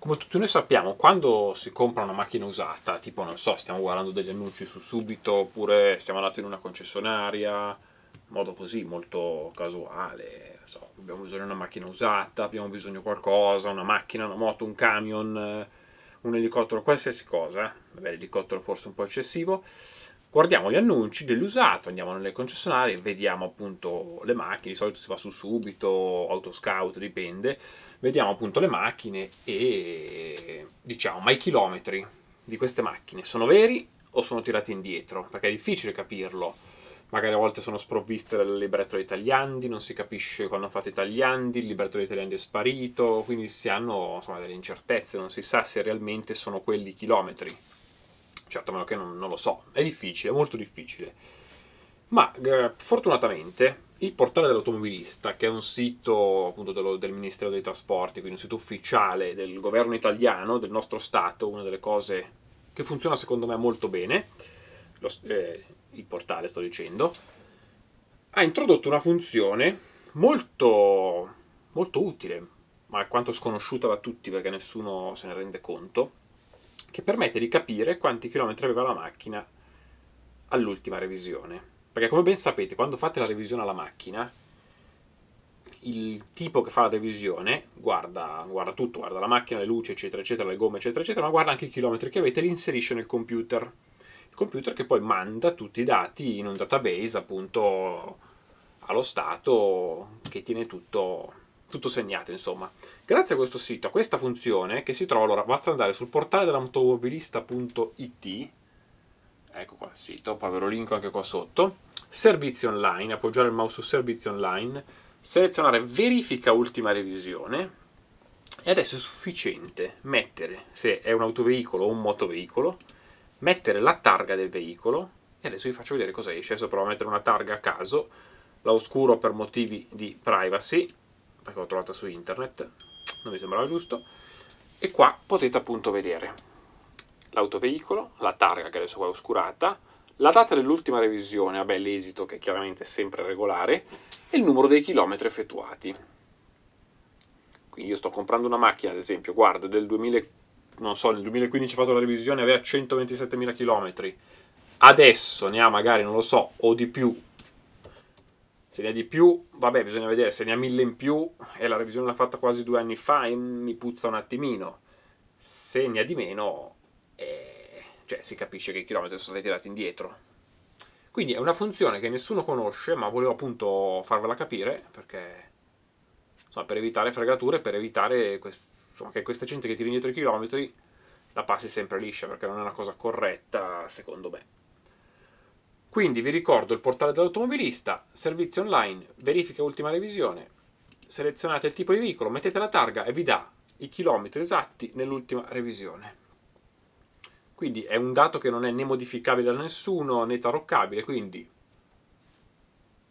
Come tutti noi sappiamo, quando si compra una macchina usata, tipo non so, stiamo guardando degli annunci su subito, oppure stiamo andando in una concessionaria, in modo così molto casuale, so, abbiamo bisogno di una macchina usata, abbiamo bisogno di qualcosa, una macchina, una moto, un camion, eh, un elicottero, qualsiasi cosa, magari l'elicottero forse un po' eccessivo, guardiamo gli annunci dell'usato, andiamo nelle concessionarie, vediamo appunto le macchine, di solito si va su subito, autoscout, dipende, vediamo appunto le macchine e diciamo, ma i chilometri di queste macchine sono veri o sono tirati indietro? Perché è difficile capirlo. Magari a volte sono sprovviste dal libretto dei tagliandi, non si capisce quando hanno fatto i tagliandi, il libretto dei tagliandi è sparito, quindi si hanno insomma, delle incertezze, non si sa se realmente sono quelli i chilometri certo a meno che non, non lo so, è difficile, è molto difficile. Ma eh, fortunatamente il portale dell'automobilista, che è un sito appunto dello, del Ministero dei Trasporti, quindi un sito ufficiale del governo italiano, del nostro Stato, una delle cose che funziona secondo me molto bene, lo, eh, il portale sto dicendo, ha introdotto una funzione molto, molto utile, ma quanto sconosciuta da tutti perché nessuno se ne rende conto, che permette di capire quanti chilometri aveva la macchina all'ultima revisione. Perché come ben sapete, quando fate la revisione alla macchina, il tipo che fa la revisione guarda, guarda tutto, guarda la macchina, le luci, eccetera, eccetera, le gomme, eccetera, eccetera, ma guarda anche i chilometri che avete e li inserisce nel computer. Il computer che poi manda tutti i dati in un database, appunto, allo Stato che tiene tutto tutto segnato insomma. Grazie a questo sito, a questa funzione che si trova, allora basta andare sul portale dell'automobilista.it ecco qua il sito, poi ve lo link anche qua sotto servizi online, appoggiare il mouse su servizi online selezionare verifica ultima revisione e adesso è sufficiente mettere, se è un autoveicolo o un motoveicolo mettere la targa del veicolo e adesso vi faccio vedere cosa esce, adesso provo a mettere una targa a caso la oscuro per motivi di privacy perché l'ho trovata su internet, non mi sembrava giusto, e qua potete appunto vedere l'autoveicolo, la targa che adesso qua è oscurata, la data dell'ultima revisione, vabbè l'esito che chiaramente è sempre regolare, e il numero dei chilometri effettuati. Quindi io sto comprando una macchina, ad esempio, guarda, del 2000, non so, nel 2015 ho fatto la revisione, aveva 127.000 chilometri, adesso ne ha magari, non lo so, o di più, se ne ha di più, vabbè, bisogna vedere, se ne ha mille in più e la revisione l'ha fatta quasi due anni fa e mi puzza un attimino. Se ne ha di meno, eh, cioè, si capisce che i chilometri sono stati tirati indietro. Quindi è una funzione che nessuno conosce, ma volevo appunto farvela capire, perché insomma, per evitare fregature, per evitare quest, insomma, che questa gente che tira indietro i chilometri la passi sempre liscia, perché non è una cosa corretta, secondo me. Quindi vi ricordo il portale dell'automobilista, servizio online, verifica ultima revisione, selezionate il tipo di veicolo, mettete la targa e vi dà i chilometri esatti nell'ultima revisione. Quindi è un dato che non è né modificabile da nessuno né taroccabile, quindi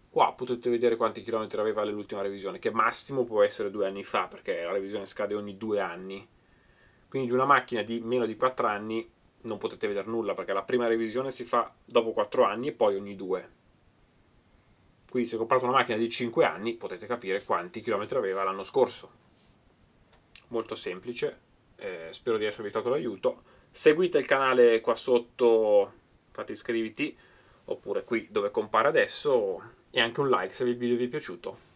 qua potete vedere quanti chilometri aveva nell'ultima revisione, che massimo può essere due anni fa, perché la revisione scade ogni due anni. Quindi una macchina di meno di 4 anni non potete vedere nulla perché la prima revisione si fa dopo 4 anni e poi ogni 2. Quindi se comprate una macchina di 5 anni potete capire quanti chilometri aveva l'anno scorso. Molto semplice, eh, spero di esservi stato d'aiuto. Seguite il canale qua sotto, fate iscriviti, oppure qui dove compare adesso, e anche un like se il video vi è piaciuto.